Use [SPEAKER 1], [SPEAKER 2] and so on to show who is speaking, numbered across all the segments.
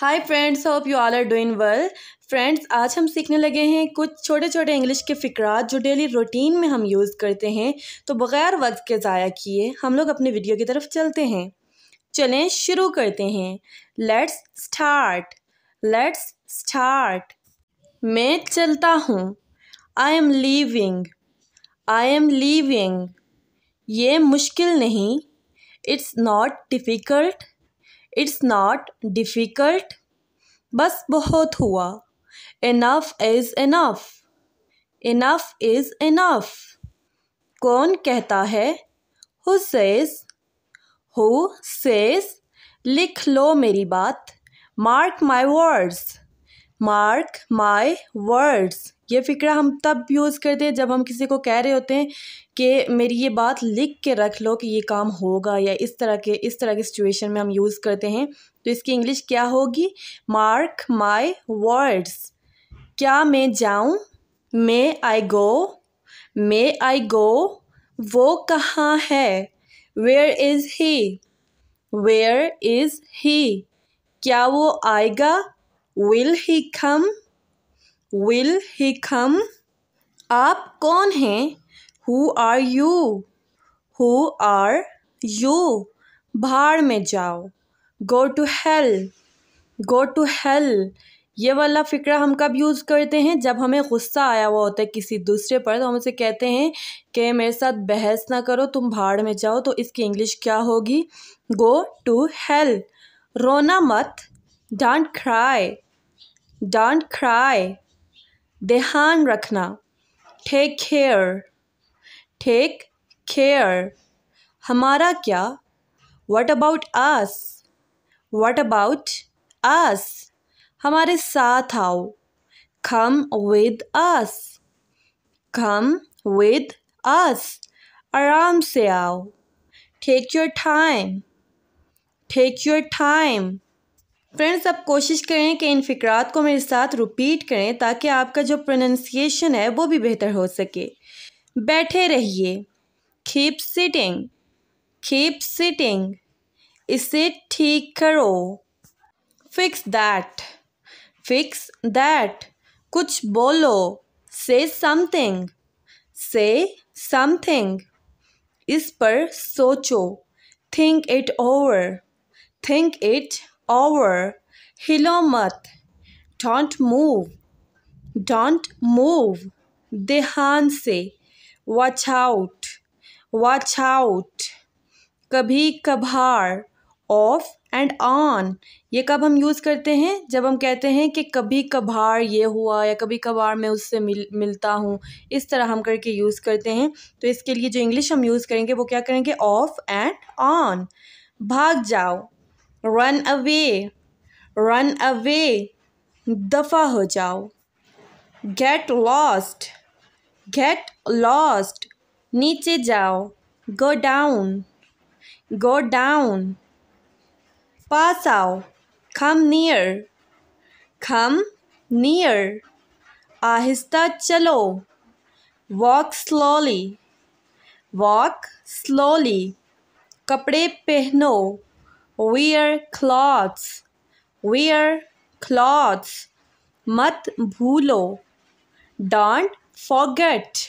[SPEAKER 1] high friends hope you all are doing well friends आज हम सीखने लगे हैं कुछ छोटे छोटे इंग्लिश के फ़िक्रात जो डेली रूटीन में हम यूज़ करते हैं तो बग़ैर वक्त के ज़ाया किए हम लोग अपने वीडियो की तरफ चलते हैं चलें शुरू करते हैं लेट्स स्टार्ट लेट्स स्टार्ट मैं चलता हूँ I am leaving I am leaving ये मुश्किल नहीं it's not difficult it's not difficult बस बहुत हुआ enough is enough enough is enough कौन कहता है हु सेज हु सेज लिख लो मेरी बात mark my words mark my words ये फिक्रा हम तब यूज़ करते हैं जब हम किसी को कह रहे होते हैं कि मेरी ये बात लिख के रख लो कि ये काम होगा या इस तरह के इस तरह की सिचुएशन में हम यूज़ करते हैं तो इसकी इंग्लिश क्या होगी मार्क माई वर्ड्स क्या मैं जाऊँ मे आई गो मे आई गो वो कहाँ है where is he where is he क्या वो आएगा will he come will he come आप कौन हैं who are you who are you भाड़ में जाओ go to hell go to hell ये वाला फ़िक्रा हम कब यूज़ करते हैं जब हमें गुस्सा आया हुआ होता है किसी दूसरे पर तो हम उसे कहते हैं कि मेरे साथ बहस ना करो तुम भाड़ में जाओ तो इसकी इंग्लिश क्या होगी गो टू हेल रोना मत डांट क्राई डांट क्राई ध्यान रखना टेक केयर टेक केयर हमारा क्या what about us what about us हमारे साथ आओ come with us come with us आराम से आओ take your time take your time friends आप कोशिश करें कि इन फ़िक्रात को मेरे साथ रिपीट करें ताकि आपका जो प्रोनंसिएशन है वो भी बेहतर हो सके बैठे रहिए कीप सिटिंग कीप सिटिंग इसे ठीक करो फिक्स दैट फिक्स दैट कुछ बोलो से समथिंग से समथिंग इस पर सोचो think it over think it over, हिलो mat don't move don't move ध्यान से watch out watch out कभी कभार ऑफ एंड ऑन ये कब हम यूज़ करते हैं जब हम कहते हैं कि कभी कभार ये हुआ या कभी कभार मैं उससे मिल मिलता हूँ इस तरह हम करके यूज़ करते हैं तो इसके लिए जो इंग्लिश हम यूज़ करेंगे वो क्या करेंगे ऑफ एंड ऑन भाग जाओ रन अवे रन अवे दफ़ा हो जाओ गेट लॉस्ट गेट लॉस्ट नीचे जाओ गो डाउन गो डाउन पास आओ कम नियर कम नियर आहिस्ता चलो वॉक स्लोली वॉक स्लोली कपड़े पहनो wear clothes wear clothes मत भूलो don't forget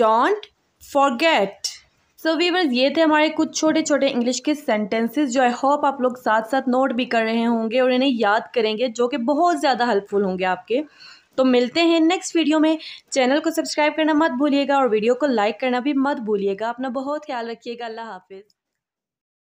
[SPEAKER 1] don't forget so viewers ये थे हमारे कुछ छोटे छोटे इंग्लिश के सेंटेंसेस जो आई होप आप लोग साथ साथ नोट भी कर रहे होंगे और इन्हें याद करेंगे जो कि बहुत ज़्यादा हेल्पफुल होंगे आपके तो मिलते हैं नेक्स्ट वीडियो में चैनल को सब्सक्राइब करना मत भूलिएगा और वीडियो को लाइक करना भी मत भूलिएगा अपना बहुत ख्याल रखिएगा अल्लाह हाफिज़